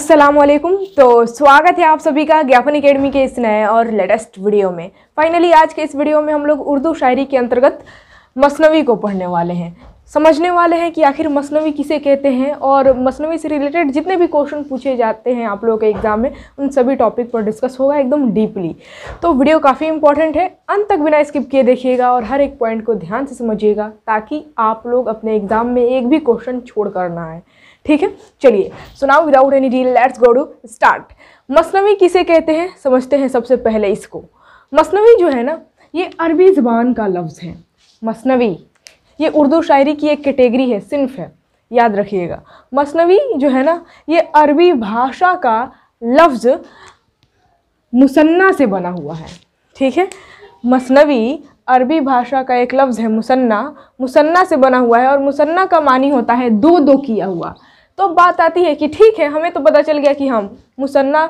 अस्सलाम वालेकुम तो स्वागत है आप सभी का ज्ञापन एकेडमी के इस नए और लेटेस्ट वीडियो में फाइनली आज के इस वीडियो में हम लोग उर्दू शायरी के अंतर्गत मसनवी को पढ़ने वाले हैं समझने वाले हैं कि आखिर मसनवी किसे कहते हैं और मसनवी से रिलेटेड जितने भी क्वेश्चन पूछे जाते हैं आप लोगों के एग्ज़ाम में उन सभी टॉपिक पर डिस्कस होगा एकदम डीपली तो वीडियो काफ़ी इंपॉर्टेंट है अंत तक बिना स्किप किए देखिएगा और हर एक पॉइंट को ध्यान से समझिएगा ताकि आप लोग अपने एग्ज़ाम में एक भी क्वेश्चन छोड़ कर ना आए ठीक है चलिए so now without any deal let's go to start मसनवी किसे कहते हैं समझते हैं सबसे पहले इसको मसनवी जो है ना ये अरबी ज़बान का लफ्ज़ है मसनवी ये उर्दू शायरी की एक कैटेगरी है सिर्फ है याद रखिएगा मसनवी जो है ना ये अरबी भाषा का लफ्ज़ मुसन्ना से बना हुआ है ठीक है मसनवी अरबी भाषा का एक लफ्ज़ है मुसन्ना मुसन्ना से बना हुआ है और मुसन्ना का मानी होता है दो दो किया हुआ तो बात आती है कि ठीक है हमें तो पता चल गया कि हम मुसन्ना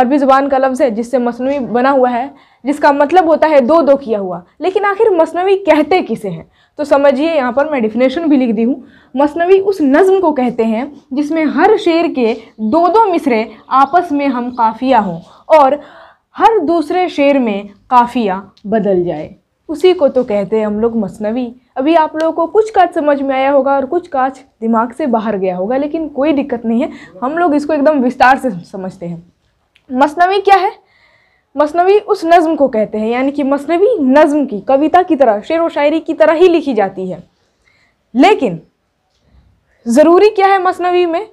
अरबी ज़ुबान का लफ्ज़ है जिससे मसनवी बना हुआ है जिसका मतलब होता है दो दो किया हुआ लेकिन आखिर मसनवी कहते किसे हैं तो समझिए यहाँ पर मैं डिफिनेशन भी लिख दी हूँ मसनवी उस नज़म को कहते हैं जिसमें हर शेर के दो दो मिसरे आपस में हम काफ़िया हों और हर दूसरे शेर में काफ़िया बदल जाए उसी को तो कहते हैं हम लोग मसनवी अभी आप लोगों को कुछ काज समझ में आया होगा और कुछ काज दिमाग से बाहर गया होगा लेकिन कोई दिक्कत नहीं है हम लोग इसको एकदम विस्तार से समझते हैं मसनवी क्या है मसनवी उस नज़म को कहते हैं यानी कि मसनवी नज़म की कविता की तरह शेर व शायरी की तरह ही लिखी जाती है लेकिन ज़रूरी क्या है मसनवी में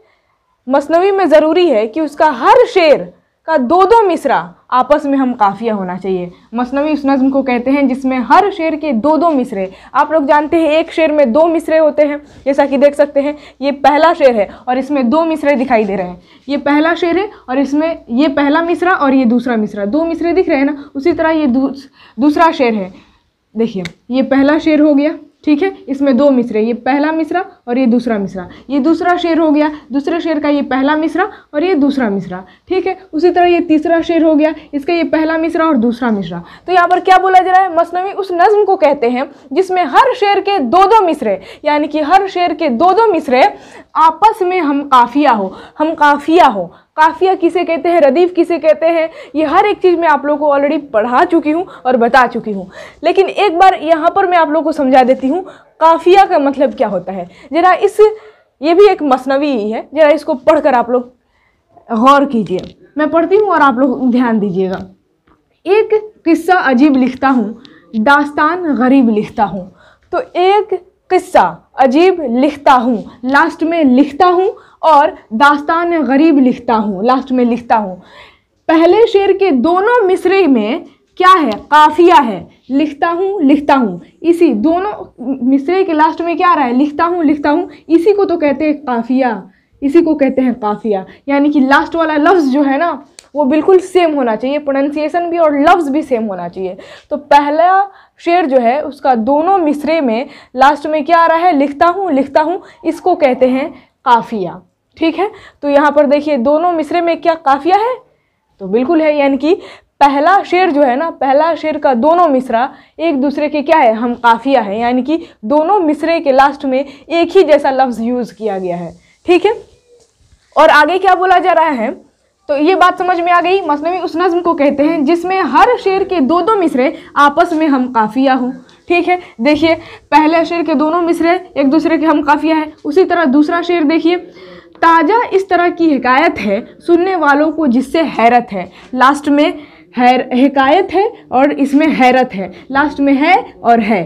मसनवी में ज़रूरी है कि उसका हर शेर का दो दो मिसरा आपस में हम काफ़िया होना चाहिए मसनवी उस नज़म को कहते हैं जिसमें हर शेर के दो दो मिसरे आप लोग जानते हैं एक शेर में दो मिसरे होते हैं जैसा कि देख सकते हैं ये पहला शेर है और इसमें दो मिसरे दिखाई दे रहे हैं ये पहला शेर है और इसमें ये पहला मिसरा और ये दूसरा मिसरा दो मिसरे दिख रहे हैं ना उसी तरह ये दूसरा शेर है देखिए ये पहला शेर हो गया ठीक है इसमें दो मिसरे ये पहला मिसरा और ये दूसरा मिसरा ये दूसरा शेर हो गया दूसरे शेर का ये पहला मिसरा और ये दूसरा मिसरा ठीक है उसी तरह ये तीसरा शेर हो गया इसका ये पहला मिसरा और दूसरा मिसरा तो यहाँ पर क्या बोला जा रहा है मसनवी उस नज्म को कहते हैं जिसमें हर शेर के दो दो मिसरे यानी कि हर शेर के दो दो मिसरे आपस में हम काफिया हो हम काफिया हो काफिया किसे कहते हैं रदीफ किसे कहते हैं ये हर एक चीज़ मैं आप लोगों को ऑलरेडी पढ़ा चुकी हूँ और बता चुकी हूँ लेकिन एक बार यहाँ पर मैं आप लोगों को समझा देती हूँ काफिया का मतलब क्या होता है ज़रा इस ये भी एक मसनवी ही है ज़रा इसको पढ़कर आप लोग गौर कीजिए मैं पढ़ती हूँ और आप लोग ध्यान दीजिएगा एक किस्सा अजीब लिखता हूँ दास्तान गरीब लिखता हूँ तो एक किस्सा अजीब लिखता हूँ लास्ट में लिखता हूँ और दास्तान गरीब लिखता हूँ लास्ट में लिखता हूँ पहले शेर के दोनों मिसरे में क्या है काफिया है लिखता हूँ लिखता हूँ इसी दोनों मिसरे के लास्ट में क्या आ रहा है लिखता हूँ लिखता हूँ इसी को तो कहते हैं काफिया इसी को कहते हैं काफिया यानी कि लास्ट वाला लफ्ज़ जो है ना वो बिल्कुल सेम होना चाहिए प्रोनंसिएशन भी और लफ्ज़ भी सेम होना चाहिए तो पहला शेर जो है उसका दोनों मिसरे में लास्ट में क्या आ रहा है लिखता हूँ लिखता हूँ इसको कहते हैं काफिया ठीक है तो यहाँ पर देखिए दोनों मिसरे में क्या काफिया है तो बिल्कुल है यानी कि पहला शेर जो है ना पहला शेर का दोनों मिसरा एक दूसरे के क्या है हम काफिया है यानी कि दोनों मिसरे के लास्ट में एक ही जैसा लफ्ज़ यूज़ किया गया है ठीक है और आगे क्या बोला जा रहा है तो ये बात समझ में आ गई मसनवी उस नज़म को कहते हैं जिसमें हर शेर के दो दो मिसरे आपस में हम काफिया हों ठीक है देखिए पहले शेर के दोनों मिसरे एक दूसरे के हम काफिया है उसी तरह दूसरा शेर देखिए ताज़ा इस तरह की हकायत है सुनने वालों को जिससे हैरत है लास्ट में हैर हकायत है और इसमें हैरत है लास्ट में है और है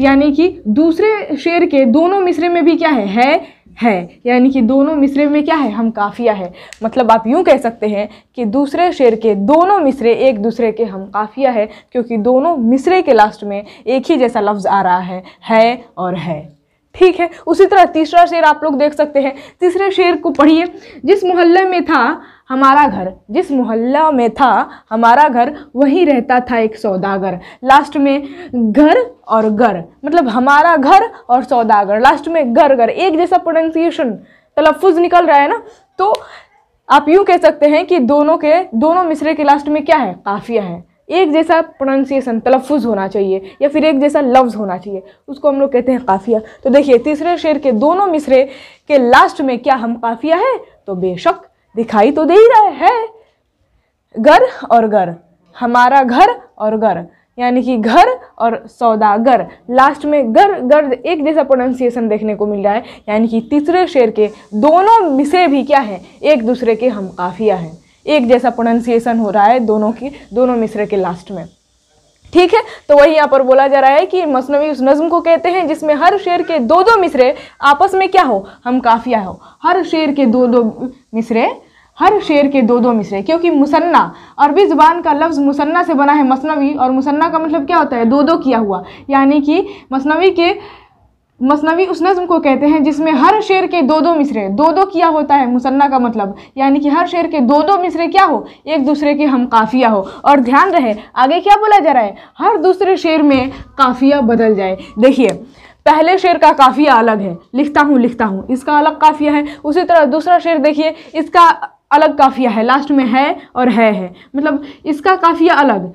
यानी कि दूसरे शेर के दोनों मिसरे में भी क्या है है है यानी कि दोनों मिसरे में क्या है हम काफिया है मतलब आप यूँ कह सकते हैं कि दूसरे शेर के दोनों मिसरे एक दूसरे के हम काफिया है क्योंकि दोनों मिसरे के लास्ट में एक ही जैसा लफ्ज़ आ रहा है है और है ठीक है उसी तरह तीसरा शेर आप लोग देख सकते हैं तीसरे शेर को पढ़िए जिस मोहल्ले में था हमारा घर जिस मोहल्ला में था हमारा घर वहीं रहता था एक सौदागर लास्ट में घर और घर मतलब हमारा घर और सौदागर लास्ट में घर घर एक जैसा प्रोनाउंसिएशन तलफ़ निकल रहा है ना तो आप यूँ कह सकते हैं कि दोनों के दोनों मिसरे के लास्ट में क्या है काफ़िया है एक जैसा प्रोनाउंसिएशन तलफ़ुज होना चाहिए या फिर एक जैसा लफ्ज़ होना चाहिए उसको हम लोग कहते हैं काफ़िया तो देखिए तीसरे शेर के दोनों मिसरे के लास्ट में क्या हम काफ़िया है तो बेशक दिखाई तो दे ही रहा है घर और घर हमारा घर और घर यानी कि घर और सौदागर लास्ट में घर घर एक जैसा प्रोनाउंसिएशन देखने को मिल रहा है यानी कि तीसरे शेर के दोनों मिसरे भी क्या हैं एक दूसरे के हम काफिया हैं एक जैसा प्रोनाउंसिएशन हो रहा है दोनों की दोनों मिसरे के लास्ट में ठीक है तो वही यहाँ पर बोला जा रहा है कि मसनवी उस नज्म को कहते हैं जिसमें हर शेर के दो दो मिसरे आपस में क्या हो हम काफिया हो हर शेर के दो दो मिसरे हर शेर के दो दो मिसरे क्योंकि मुसन्ना अरबी ज़ुबान का लफ्ज़ मुसन्ना से बना है मसनवी और मुसन्ना का मतलब क्या होता है दो दो किया हुआ यानी कि मसनवी के मसनवी उस नज़म को कहते हैं जिसमें हर शेर के दो दो मिसरे दो दो किया होता है मुसन्ना का मतलब यानी कि हर शेर के दो दो मिसरे क्या हो एक दूसरे के हम काफ़िया हो और ध्यान रहे आगे क्या बोला जा रहा है हर दूसरे शेर में काफ़िया बदल जाए देखिए पहले शेर का काफ़िया अलग है लिखता हूँ लिखता हूँ इसका अलग काफ़िया है उसी तरह दूसरा शेर देखिए इसका अलग काफ़िया है लास्ट में है और है है मतलब इसका काफ़िया अलग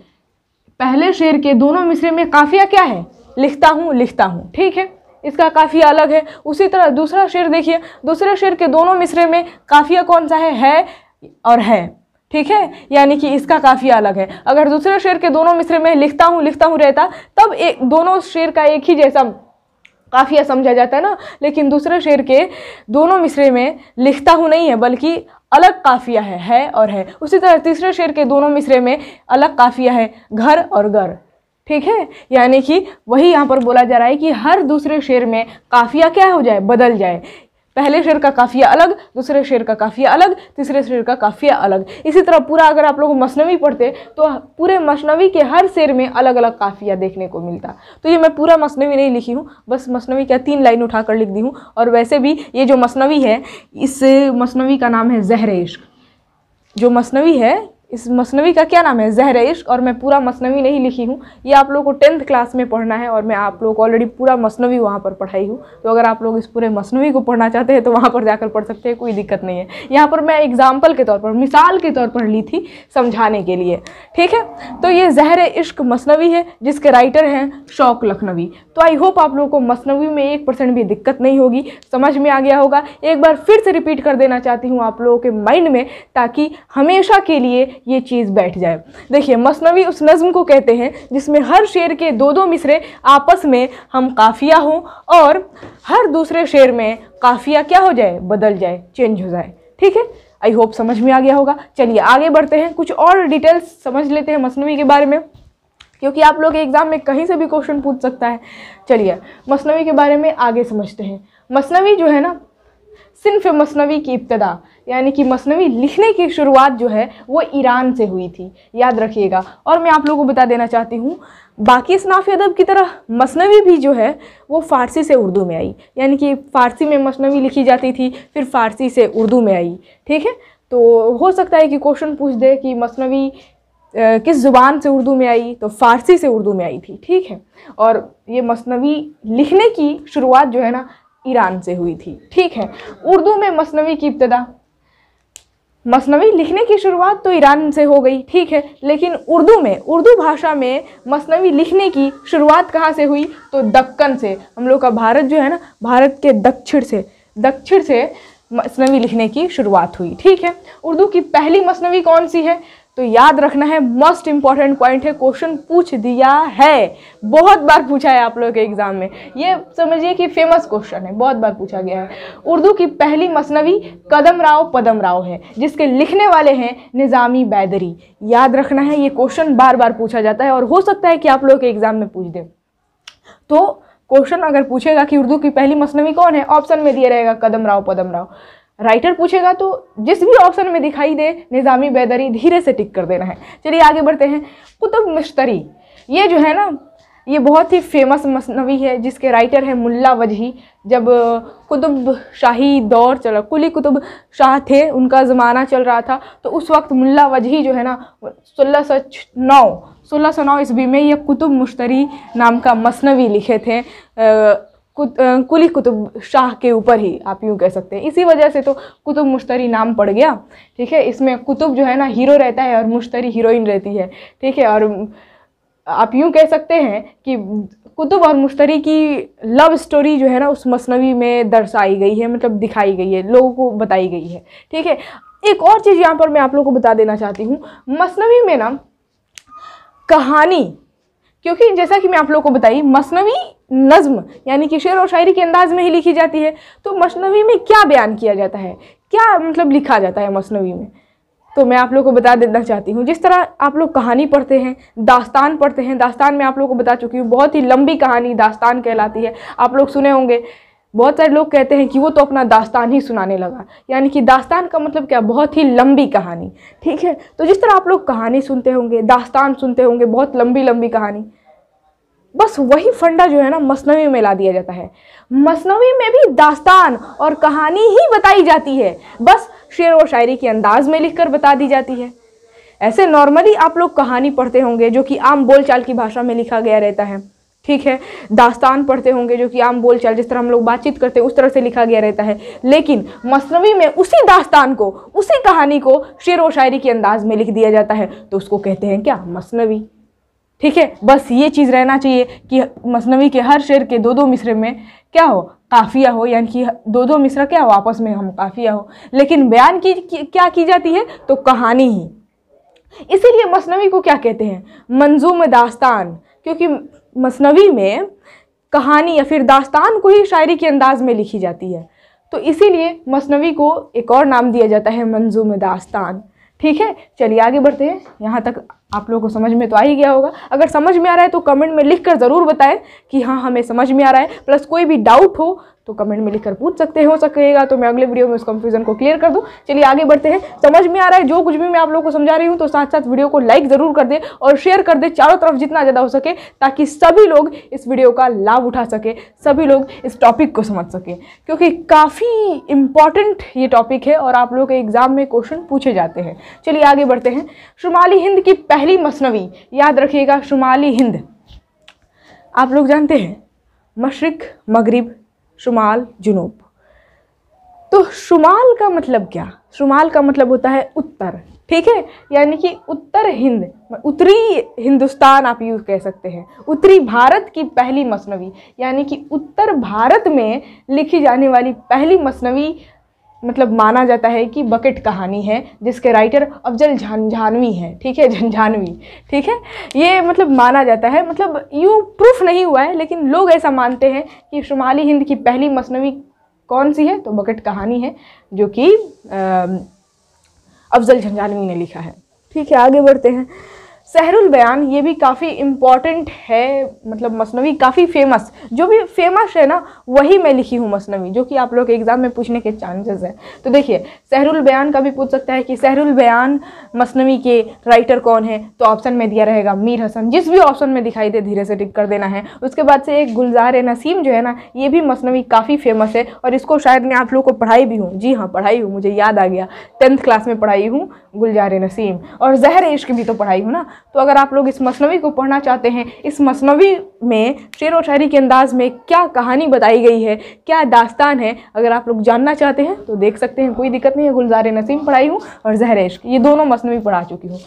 पहले शेर के दोनों मिसरे में काफ़िया क्या है लिखता हूँ लिखता हूँ ठीक है इसका काफ़ी अलग है उसी तरह दूसरा शेर देखिए दूसरे शेर के दोनों मिसरे में काफ़िया कौन सा है है और है ठीक है यानी कि इसका काफ़ी अलग है अगर दूसरे शेर के दोनों मिसरे में लिखता हूँ लिखता हूँ रहता तब एक दोनों शेर का एक ही जैसा काफ़िया समझा जाता है ना लेकिन दूसरे शेर के दोनों मिसरे में लिखता हूँ नहीं है बल्कि अलग काफ़िया है है और है उसी तरह तीसरे शेर के दोनों मिसरे में अलग काफ़िया है घर और घर ठीक है यानी कि वही यहाँ पर बोला जा रहा है कि हर दूसरे शेर में काफिया क्या हो जाए बदल जाए पहले शेर का काफिया अलग दूसरे शेर का काफिया अलग तीसरे शेर का काफिया अलग इसी तरह पूरा अगर आप लोग मसनवी पढ़ते तो पूरे मसनवी के हर शेर में अलग अलग काफिया देखने को मिलता तो ये मैं पूरा मसनवी नहीं लिखी हूँ बस मसनवी क्या तीन लाइन उठा कर लिख दी हूँ और वैसे भी ये जो मसनवी है इस मसनवी का नाम है जहर इश्क जो मसनवी है इस मसनवी का क्या नाम है जहर इश्क और मैं पूरा मसनवी नहीं लिखी हूँ ये आप लोगों को टेंथ क्लास में पढ़ना है और मैं आप लोग को ऑलरेडी पूरा मसनवी वहाँ पर पढ़ाई हूँ तो अगर आप लोग इस पूरे मसनवी को पढ़ना चाहते हैं तो वहाँ पर जाकर पढ़ सकते हैं कोई दिक्कत नहीं है यहाँ पर मैं एग्जाम्पल के तौर पर मिसाल के तौर पर ली थी समझाने के लिए ठीक है तो ये जहर इश्क मसनवी है जिसके राइटर हैं शौक लखनवी तो आई होप आप लोगों को मसनवी में एक परसेंट भी दिक्कत नहीं होगी समझ में आ गया होगा एक बार फिर से रिपीट कर देना चाहती हूँ आप लोगों के माइंड में ताकि हमेशा के लिए ये चीज़ बैठ जाए देखिए मसनवी उस नज़म को कहते हैं जिसमें हर शेर के दो दो मिसरे आपस में हम काफ़िया हों और हर दूसरे शेर में काफ़िया क्या हो जाए बदल जाए चेंज हो जाए ठीक है आई होप समझ में आ गया होगा चलिए आगे बढ़ते हैं कुछ और डिटेल्स समझ लेते हैं मसनवी के बारे में क्योंकि आप लोग एग्ज़ाम में कहीं से भी क्वेश्चन पूछ सकता है चलिए मसनवी के बारे में आगे समझते हैं मसनवी जो है ना सिर्फ मसनवी की इब्तदा यानी कि मसनवी लिखने की शुरुआत जो है वो ईरान से हुई थी याद रखिएगा और मैं आप लोगों को बता देना चाहती हूँ बाकी इसनाफ़ी अदब की तरह मसनवी भी जो है वो फ़ारसी से उर्दू में आई यानी कि फ़ारसी में मसनवी लिखी जाती थी फिर फ़ारसी से उर्दू में आई ठीक है तो हो सकता है कि क्वेश्चन पूछ दे कि मसनवी किस ज़ुबान से उर्दू में आई तो फ़ारसी से उर्दू में आई थी ठीक है और ये मसनवी लिखने की शुरुआत जो है ना ईरान से हुई थी ठीक है उर्दू में मसनवी की इब्तदा मसनवी लिखने की शुरुआत तो ईरान से हो गई ठीक है लेकिन उर्दू में उर्दू भाषा में मसनवी लिखने की शुरुआत कहाँ से हुई तो दक्कन से हम लोग का भारत जो है ना भारत के दक्षिण से दक्षिण से मसनवी लिखने की शुरुआत हुई ठीक है उर्दू की पहली मसनवी कौन सी है तो याद रखना है मोस्ट इंपॉर्टेंट पॉइंट है क्वेश्चन पूछ दिया है बहुत बार पूछा है आप लोगों के एग्जाम में ये समझिए कि फेमस क्वेश्चन है बहुत बार पूछा गया है उर्दू की पहली मसनवी कदम राव पदम राव है जिसके लिखने वाले हैं निज़ामी बैदरी याद रखना है ये क्वेश्चन बार बार पूछा जाता है और हो सकता है कि आप लोगों के एग्जाम में पूछ दें तो क्वेश्चन अगर पूछेगा कि उर्दू की पहली मसनवी कौन है ऑप्शन में दिया रहेगा कदम राव पदम राव राइटर पूछेगा तो जिस भी ऑप्शन में दिखाई दे निज़ामी बेदरी धीरे से टिक कर देना है चलिए आगे बढ़ते हैं कुतुब मिश्तरी ये जो है ना ये बहुत ही फेमस मसनवी है जिसके राइटर हैं मुल्ला वजही जब कुतुब शाही दौर चला कुली कुतुब शाह थे उनका ज़माना चल रहा था तो उस वक्त मुल्ला वजही जो है ना सोलह सौ नौ सोलह सौ नौ ईस्वी में यह कुतुब मुश्तरी नाम का मसनवी लिखे थे कुली कुतुब शाह के ऊपर ही आप यूँ कह सकते हैं इसी वजह से तो कुतुब मुश्तरी नाम पड़ गया ठीक है इसमें कुतुब जो है ना हीरो रहता है और मुश्तरी हीरोइन रहती है ठीक है और आप यूँ कह सकते हैं कि कुतुब और मुश्तरी की लव स्टोरी जो है ना उस मसनवी में दर्शाई गई है मतलब दिखाई गई है लोगों को बताई गई है ठीक है एक और चीज़ यहाँ पर मैं आप लोगों को बता देना चाहती हूँ मसनवी में ना कहानी क्योंकि जैसा कि मैं आप लोगों को बताई मसनवी नज़म यानी कि शेर और शायरी के अंदाज में ही लिखी जाती है तो मसनवी में क्या बयान किया जाता है क्या मतलब लिखा जाता है मसनवी में तो मैं आप लोग को बता देना चाहती हूँ जिस तरह आप लोग कहानी पढ़ते हैं दास्तान पढ़ते हैं दास्तान में आप लोग को बता चुकी हूँ बहुत ही लंबी कहानी दास्तान कहलाती है आप लोग सुने होंगे बहुत सारे लोग कहते हैं कि वो तो अपना दास्तान ही सुनाने लगा यानी कि दास्तान का मतलब क्या बहुत ही लंबी कहानी ठीक है तो जिस तरह आप लोग कहानी सुनते होंगे दास्तान सुनते होंगे बहुत लंबी लंबी कहानी बस वही फंडा जो है ना मसनवी में ला दिया जाता है मसनवी में भी दास्तान और कहानी ही बताई जाती है बस शेर व शायरी के अंदाज में लिखकर बता दी जाती है ऐसे नॉर्मली आप लोग कहानी पढ़ते होंगे जो कि आम बोलचाल की भाषा में लिखा गया रहता है ठीक है दास्तान पढ़ते होंगे जो कि आम बोलचाल जिस तरह हम लोग बातचीत करते हैं उस तरह से लिखा गया रहता है लेकिन मसनवी में उसी दास्तान को उसी कहानी को शेर व शायरी के अंदाज में लिख दिया जाता है तो उसको कहते हैं क्या मसनवी ठीक है बस ये चीज़ रहना चाहिए कि मसनवी के हर शेर के दो दो मिसरे में क्या हो काफ़िया हो यानी कि दो दो मिसरा क्या हो आपस में हम काफ़िया हो लेकिन बयान की क्या की जाती है तो कहानी ही इसीलिए मसनवी को क्या कहते हैं मंजूम दास्तान क्योंकि मसनवी में कहानी या फिर दास्तान को ही शायरी के अंदाज में लिखी जाती है तो इसीलिए मसनवी को एक और नाम दिया जाता है मंजूम दास्तान ठीक है चलिए आगे बढ़ते हैं यहाँ तक आप लोगों को समझ में तो आ ही गया होगा अगर समझ में आ रहा है तो कमेंट में लिख कर ज़रूर बताएं कि हाँ हमें समझ में आ रहा है प्लस कोई भी डाउट हो तो कमेंट में लिखकर पूछ सकते हो सकेगा तो मैं अगले वीडियो में उस कंफ्यूजन को क्लियर कर दूँ चलिए आगे बढ़ते हैं समझ में आ रहा है जो कुछ भी मैं आप लोगों को समझा रही हूँ तो साथ साथ वीडियो को लाइक ज़रूर कर दे और शेयर कर दे चारों तरफ जितना ज़्यादा हो सके ताकि सभी लोग इस वीडियो का लाभ उठा सके सभी लोग इस टॉपिक को समझ सकें क्योंकि काफ़ी इम्पॉर्टेंट ये टॉपिक है और आप लोग के एग्ज़ाम में क्वेश्चन पूछे जाते हैं चलिए आगे बढ़ते हैं शुमाली हिंद की पहली मसनवी याद रखिएगा शुमाली हिंद आप लोग जानते हैं मशरक मगरब शुमाल जुनूब तो शुमाल का मतलब क्या शुमाल का मतलब होता है उत्तर ठीक है यानी कि उत्तर हिंद उत्तरी हिंदुस्तान आप यूज कह सकते हैं उत्तरी भारत की पहली मसनवी यानी कि उत्तर भारत में लिखी जाने वाली पहली मसनवी मतलब माना जाता है कि बकेट कहानी है जिसके राइटर अफजल झंझानवी हैं है ठीक है झंझानवी ठीक है ये मतलब माना जाता है मतलब यूँ प्रूफ नहीं हुआ है लेकिन लोग ऐसा मानते हैं कि शुमाली हिंद की पहली मसनवी कौन सी है तो बकेट कहानी है जो कि अफजल झंझानवी ने लिखा है ठीक है आगे बढ़ते हैं सहरुल बयान ये भी काफ़ी इम्पॉर्टेंट है मतलब मसनवी काफ़ी फेमस जो भी फेमस है ना वही मैं लिखी हूँ मसनवी जो कि आप लोग एग्ज़ाम में पूछने के चांसेस हैं तो देखिए सहरुल बयान का भी पूछ सकता है कि सहरुल बयान मसनवी के राइटर कौन है तो ऑप्शन में दिया रहेगा मीर हसन जिस भी ऑप्शन में दिखाई दे धीरे से टिक कर देना है उसके बाद से एक गुलजार नसीम जो है ना ये भी मसनवी काफ़ी फेमस है और इसको शायद मैं आप लोग को पढ़ाई भी हूँ जी हाँ पढ़ाई हूँ मुझे याद आ गया टेंथ क्लास में पढ़ाई हूँ गुलजार नसीम और जहर इश्क भी तो पढ़ाई हूँ ना तो अगर आप लोग इस मसनवी को पढ़ना चाहते हैं इस मसनवी में शेर व शायरी के अंदाज में क्या कहानी बताई गई है क्या दास्तान है अगर आप लोग जानना चाहते हैं तो देख सकते हैं कोई दिक्कत नहीं है गुलजार नसीम पढ़ाई हूँ और जहर इश्क ये दोनों मसनवी पढ़ा चुकी हूँ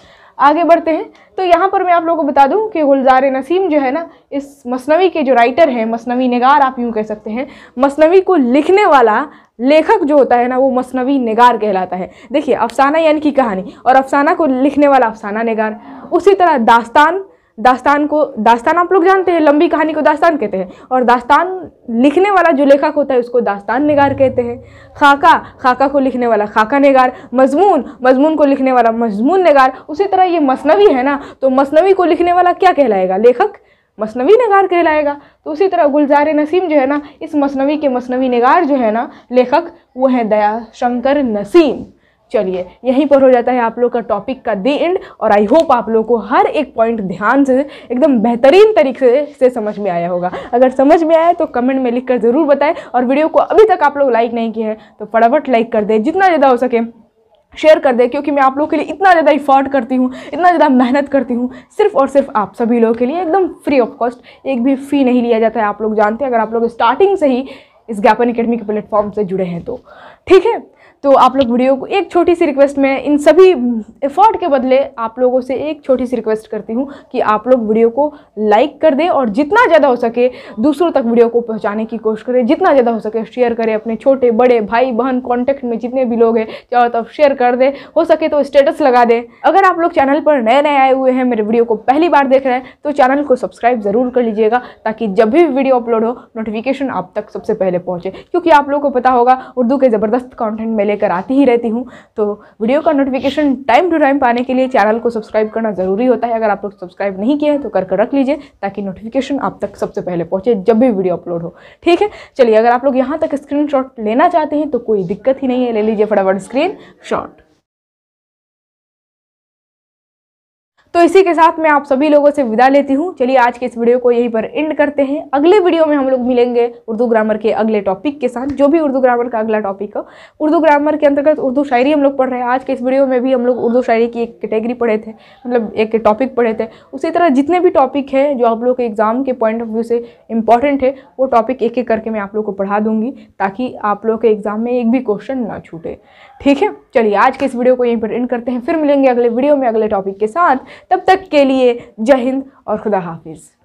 आगे बढ़ते हैं तो यहाँ पर मैं आप लोगों को बता दूँ कि गुलजार नसीम जो है ना इस मसनवी के जो राइटर हैं मसनवी नगार आप यूँ कह सकते हैं मसनवी को लिखने वाला लेखक जो होता है ना वो मसनवी नगार कहलाता है देखिए अफसाना यानी कि कहानी और अफसाना को लिखने वाला अफसाना नगार उसी तरह दास्तान दास्तान को दास्तान आप लोग जानते हैं लंबी कहानी को दास्तान कहते हैं और दास्तान लिखने वाला जो लेखक होता है उसको दास्तान निगार कहते हैं खाका खाका को लिखने वाला खाका निगार मजमून मजमून को लिखने वाला मजमून निगार उसी तरह ये मसनवी है ना तो मसनवी को लिखने वाला क्या कहलाएगा लेखक मसनवी नगार कहलाएगा तो उसी तरह गुलजार नसीम जो है ना इस मसनवी के मसनवी नगार जो है ना लेखक वो है दया शंकर नसीम चलिए यहीं पर हो जाता है आप लोग का टॉपिक का दी एंड और आई होप आप लोग को हर एक पॉइंट ध्यान से एकदम बेहतरीन तरीके से समझ में आया होगा अगर समझ में आया तो कमेंट में लिख कर ज़रूर बताएं और वीडियो को अभी तक आप लोग लाइक नहीं किए हैं तो फटाफट लाइक कर दें जितना ज़्यादा हो सके शेयर कर दें क्योंकि मैं आप लोगों के लिए इतना ज़्यादा इफर्ट करती हूँ इतना ज़्यादा मेहनत करती हूँ सिर्फ और सिर्फ आप सभी लोगों के लिए एकदम फ्री ऑफ कॉस्ट एक भी फ़ी नहीं लिया जाता है आप लोग जानते हैं अगर आप लोग स्टार्टिंग से ही इस ज्ञापन अकेडमी के प्लेटफॉर्म से जुड़े हैं तो ठीक है तो आप लोग वीडियो को एक छोटी सी रिक्वेस्ट में इन सभी एफर्ट के बदले आप लोगों से एक छोटी सी रिक्वेस्ट करती हूँ कि आप लोग वीडियो को लाइक कर दें और जितना ज़्यादा हो सके दूसरों तक वीडियो को पहुँचाने की कोशिश करें जितना ज़्यादा हो सके शेयर करें अपने छोटे बड़े भाई बहन कॉन्टैक्ट में जितने भी लोग हैं चाहो तो शेयर कर दें हो सके तो स्टेटस लगा दें अगर आप लोग चैनल पर नए नए आए हुए हैं मेरे वीडियो को पहली बार देख रहे हैं तो चैनल को सब्सक्राइब ज़रूर कर लीजिएगा ताकि जब भी वीडियो अपलोड हो नोटिफिकेशन आप तक सबसे पहले पहुँचे क्योंकि आप लोग को पता होगा उर्दू के ज़बरदस्त कॉन्टेंट मिले लेकर आती ही रहती हूँ तो वीडियो का नोटिफिकेशन टाइम टू टाइम पाने के लिए चैनल को सब्सक्राइब करना ज़रूरी होता है अगर आप लोग सब्सक्राइब नहीं किया है तो कर रख लीजिए ताकि नोटिफिकेशन आप तक सबसे पहले पहुँचे जब भी वीडियो अपलोड हो ठीक है चलिए अगर आप लोग यहाँ तक स्क्रीन लेना चाहते हैं तो कोई दिक्कत ही नहीं है ले लीजिए फटाफट स्क्रीन शॉट तो इसी के साथ मैं आप सभी लोगों से विदा लेती हूँ चलिए आज के इस वीडियो को यहीं पर एंड करते हैं अगले वीडियो में हम लोग मिलेंगे उर्दू ग्रामर के अगले टॉपिक के साथ जो भी उर्दू ग्रामर का अगला टॉपिक हो उर्दू ग्रामर के अंतर्गत उर्दू शायरी हम लोग पढ़ रहे हैं आज के इस वीडियो में भी हम लोग उर्दू शायरी की एक कैटेगरी पढ़े थे मतलब एक टॉपिक पढ़े थे उसी तरह जितने भी टॉपिक हैं जो आप लोग के एग्ज़ाम के पॉइंट ऑफ व्यू से इंपॉर्टेंट है वो टॉपिक एक एक करके मैं आप लोग को पढ़ा दूँगी ताकि आप लोग के एग्ज़ाम में एक भी क्वेश्चन ना छूटे ठीक है चलिए आज के इस वीडियो को यहीं पर एंड करते हैं फिर मिलेंगे अगले वीडियो में अगले टॉपिक के साथ तब तक के लिए जय हिंद और खुदा हाफिज़